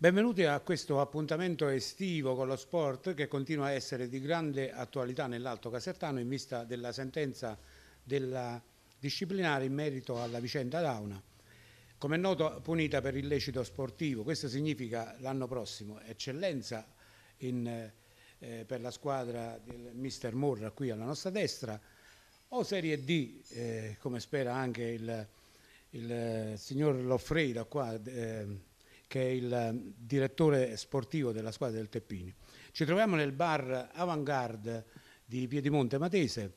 Benvenuti a questo appuntamento estivo con lo sport che continua a essere di grande attualità nell'Alto Casertano in vista della sentenza della disciplinare in merito alla vicenda Dauna. Come è noto, punita per illecito sportivo. Questo significa l'anno prossimo eccellenza in, eh, per la squadra del mister Morra qui alla nostra destra o Serie D, eh, come spera anche il, il eh, signor Loffreda qua. Eh, che è il ehm, direttore sportivo della squadra del Teppini. Ci troviamo nel bar Avantgarde di Piedimonte Matese,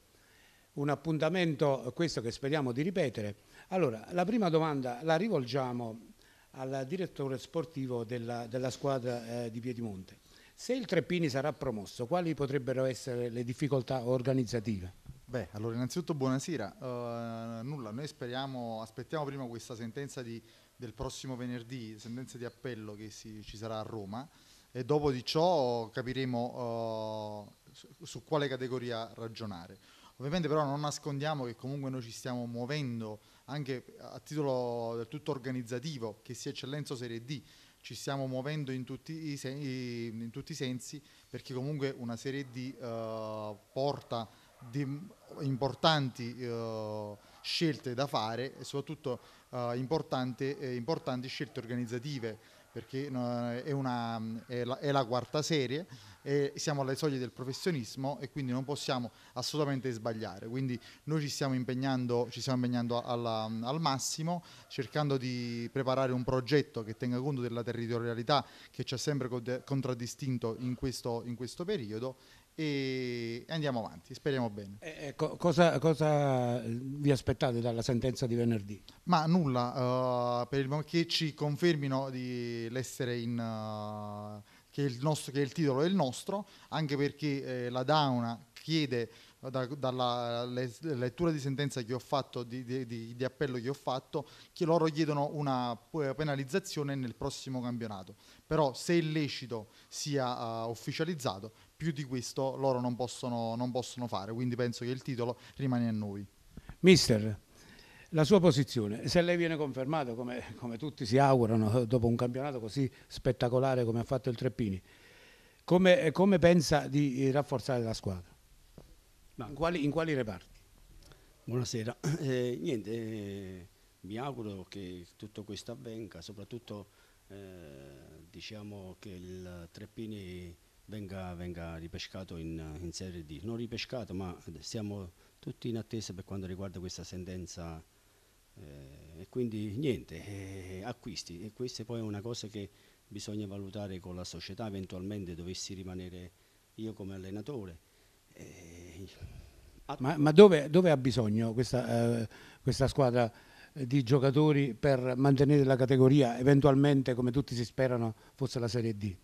un appuntamento questo che speriamo di ripetere. Allora, la prima domanda la rivolgiamo al direttore sportivo della, della squadra eh, di Piedimonte. Se il Treppini sarà promosso, quali potrebbero essere le difficoltà organizzative? Beh, allora innanzitutto buonasera. Uh, nulla, noi speriamo, aspettiamo prima questa sentenza di del prossimo venerdì, sentenza di appello che si, ci sarà a Roma e dopo di ciò capiremo uh, su, su, quale categoria ragionare. Ovviamente però non nascondiamo che comunque noi ci stiamo muovendo anche a titolo del tutto organizzativo, che sia eccellenza Serie D, ci stiamo muovendo in tutti i, sen- in tutti i sensi perché comunque una Serie D uh, porta di importanti uh, scelte da fare e soprattutto eh, importanti, eh, importanti scelte organizzative perché eh, è, una, è, la, è, la, quarta serie e siamo alle soglie del professionismo e quindi non possiamo assolutamente sbagliare. Quindi noi ci stiamo impegnando, ci stiamo impegnando alla, al massimo, cercando di preparare un progetto che tenga conto della territorialità che ci ha sempre contraddistinto in questo, in questo periodo e andiamo avanti, speriamo bene. Eh, eh, co cosa, cosa, vi aspettate dalla sentenza di venerdì? Ma nulla, uh, per il momento che ci confermino di l'essere in... Uh, che, il nostro, che il titolo è il nostro, anche perché eh, la Dauna chiede da, dalla le, lettura di sentenza che ho fatto, di, di, di, di, appello che ho fatto, che loro chiedono una penalizzazione nel prossimo campionato. Però se il lecito sia uh, ufficializzato, più di questo loro non possono, non possono fare, quindi penso che il titolo rimane a noi. Mister, la sua posizione, se lei viene confermato, come, come, tutti si augurano, dopo un campionato così spettacolare come ha fatto il Treppini, come, come pensa di eh, rafforzare la squadra? Ma in quali, in quali reparti? Buonasera, eh, niente, eh, mi auguro che tutto questo avvenga, soprattutto eh, diciamo che il Treppini venga, venga ripescato in, in, Serie D, non ripescato ma siamo tutti in attesa per quanto riguarda questa sentenza eh, e quindi niente, eh, acquisti e questa poi è una cosa che bisogna valutare con la società, eventualmente dovessi rimanere io come allenatore eh, ma, ma dove, dove, ha bisogno questa, eh, questa squadra eh, di giocatori per mantenere la categoria, eventualmente come tutti si sperano fosse la Serie D?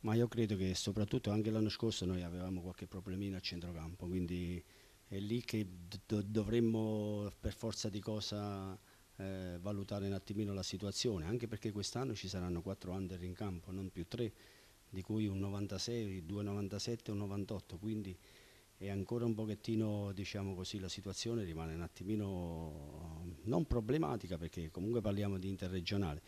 Ma io credo che soprattutto anche l'anno scorso noi avevamo qualche problemino a centrocampo, quindi è lì che do dovremmo per forza di cosa eh, valutare un attimino la situazione, anche perché quest'anno ci saranno quattro under in campo, non più tre, di cui un 96, due 97 e un 98, quindi e ancora un pochettino diciamo così la situazione rimane un attimino non problematica perché comunque parliamo di interregionale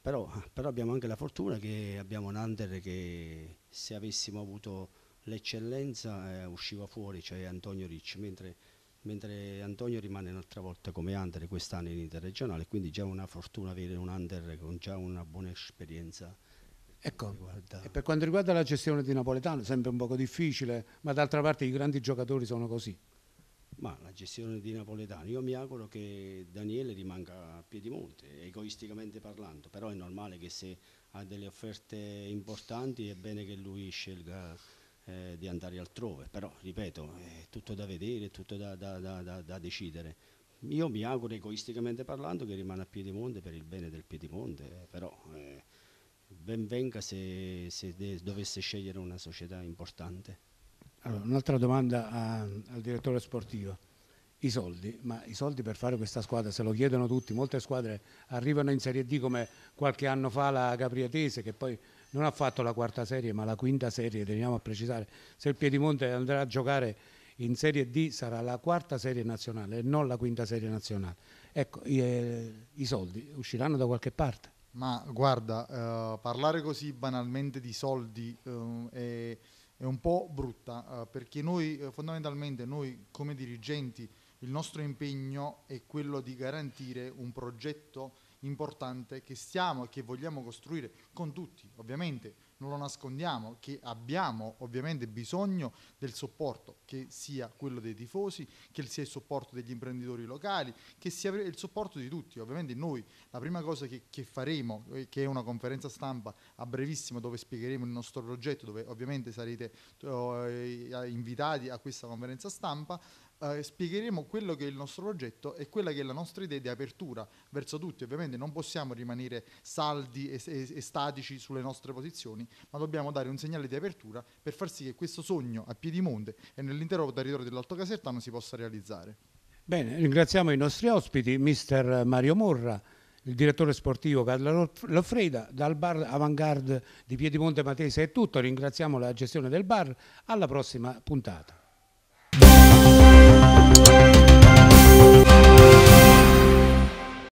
però, però abbiamo anche la fortuna che abbiamo un under che se avessimo avuto l'eccellenza eh, usciva fuori cioè Antonio Ricci mentre, mentre Antonio rimane un'altra volta come under quest'anno in interregionale quindi già una fortuna avere un under con già una buona esperienza Ecco, e per quanto riguarda la gestione di Napoletano, sempre un poco difficile, ma d'altra parte i grandi giocatori sono così. Ma la gestione di Napoletano, io mi auguro che Daniele rimanga a Piedimonte, egoisticamente parlando, però è normale che se ha delle offerte importanti è bene che lui scelga eh, di andare altrove, però ripeto, è tutto da vedere, è tutto da, da, da, da decidere. Io mi auguro egoisticamente parlando che rimanga a Piedimonte per il bene del Piedimonte, eh, però... Eh, ben venga se, se dovesse scegliere una società importante. Allora, un'altra domanda a, al direttore sportivo. I soldi, ma i soldi per fare questa squadra se lo chiedono tutti, molte squadre arrivano in Serie D come qualche anno fa la Capriatese che poi non ha fatto la quarta serie ma la quinta serie, teniamo a precisare, se il Piedimonte andrà a giocare in Serie D sarà la quarta serie nazionale e non la quinta serie nazionale. Ecco, i, eh, i soldi usciranno da qualche parte. Ma guarda, eh, parlare così banalmente di soldi eh, è, è, un po' brutta, eh, perché noi eh, fondamentalmente, noi come dirigenti, il nostro impegno è quello di garantire un progetto importante che stiamo e che vogliamo costruire con tutti, ovviamente non lo nascondiamo, che abbiamo ovviamente bisogno del supporto, che sia quello dei tifosi, che sia il supporto degli imprenditori locali, che sia il supporto di tutti. Ovviamente noi la prima cosa che, che faremo, eh, che è una conferenza stampa a brevissimo dove spiegheremo il nostro progetto, dove ovviamente sarete eh, eh invitati a questa conferenza stampa, Uh, spiegheremo quello che è il nostro progetto e quella che è la nostra idea di apertura verso tutti. Ovviamente non possiamo rimanere saldi e, e, e statici sulle nostre posizioni, ma dobbiamo dare un segnale di apertura per far sì che questo sogno a Piedimonte e nell'intero territorio dell'Alto Casertano si possa realizzare. Bene, ringraziamo i nostri ospiti, mister Mario Morra, il direttore sportivo Carlo Loffreda, dal bar Avantgarde di Piedimonte Matese è tutto, ringraziamo la gestione del bar, alla prossima puntata.